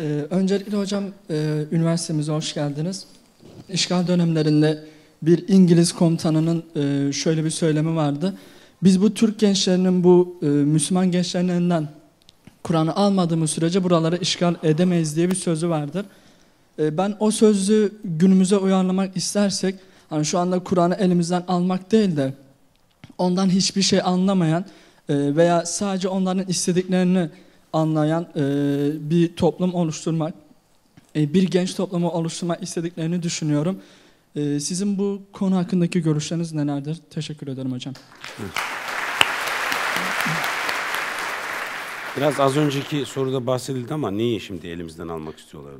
Ee, öncelikle hocam e, üniversitemize hoş geldiniz. İşgal dönemlerinde bir İngiliz komutanının e, şöyle bir söylemi vardı. Biz bu Türk gençlerinin bu e, Müslüman gençlerinden elinden Kur'an'ı almadığımız sürece buraları işgal edemeyiz diye bir sözü vardır. E, ben o sözü günümüze uyarlamak istersek hani şu anda Kur'an'ı elimizden almak değil de ondan hiçbir şey anlamayan e, veya sadece onların istediklerini anlayan e, bir toplum oluşturmak, e, bir genç toplumu oluşturmak istediklerini düşünüyorum. E, sizin bu konu hakkındaki görüşleriniz nelerdir? Teşekkür ederim hocam. Biraz az önceki soruda bahsedildi ama niye şimdi elimizden almak istiyorlar?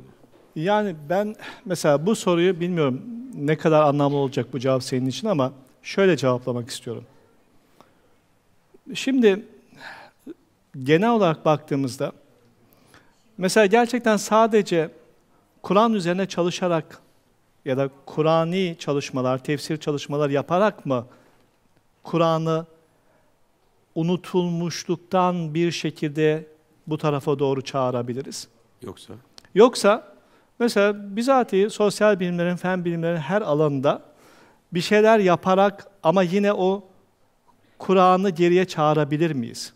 Yani ben mesela bu soruyu bilmiyorum ne kadar anlamlı olacak bu cevap senin için ama şöyle cevaplamak istiyorum. Şimdi genel olarak baktığımızda mesela gerçekten sadece Kur'an üzerine çalışarak ya da Kur'ani çalışmalar, tefsir çalışmalar yaparak mı Kur'an'ı unutulmuşluktan bir şekilde bu tarafa doğru çağırabiliriz? Yoksa? Yoksa mesela bizatihi sosyal bilimlerin, fen bilimlerin her alanında bir şeyler yaparak ama yine o Kur'an'ı geriye çağırabilir miyiz?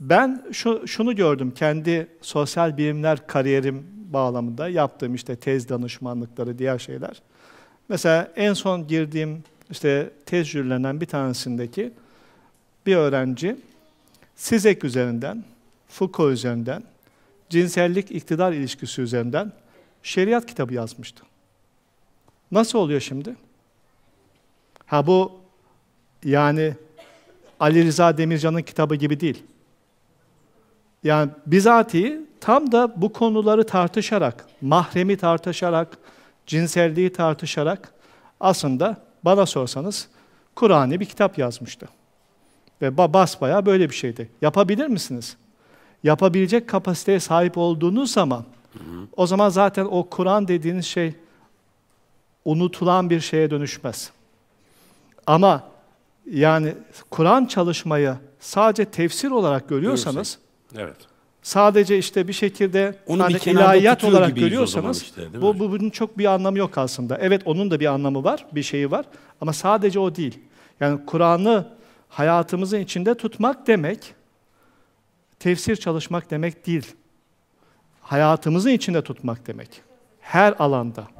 Ben şu, şunu gördüm kendi sosyal bilimler kariyerim bağlamında yaptığım işte tez danışmanlıkları, diğer şeyler. Mesela en son girdiğim işte tez jürilerinden bir tanesindeki bir öğrenci Sizek üzerinden, Foucault üzerinden, cinsellik iktidar ilişkisi üzerinden şeriat kitabı yazmıştı. Nasıl oluyor şimdi? Ha bu yani Ali Rıza Demircan'ın kitabı gibi değil. Yani bizatihi tam da bu konuları tartışarak, mahremi tartışarak, cinselliği tartışarak aslında bana sorsanız Kur'an'ı bir kitap yazmıştı. Ve basbaya böyle bir şeydi. Yapabilir misiniz? Yapabilecek kapasiteye sahip olduğunuz zaman hı hı. o zaman zaten o Kur'an dediğiniz şey unutulan bir şeye dönüşmez. Ama yani Kur'an çalışmayı sadece tefsir olarak görüyorsanız Görürsek. Evet. Sadece işte bir şekilde Onu hani bir ilahiyat olarak görüyorsanız işte, bu, bu bunun çok bir anlamı yok aslında. Evet onun da bir anlamı var, bir şeyi var ama sadece o değil. Yani Kur'an'ı hayatımızın içinde tutmak demek tefsir çalışmak demek değil. Hayatımızın içinde tutmak demek. Her alanda.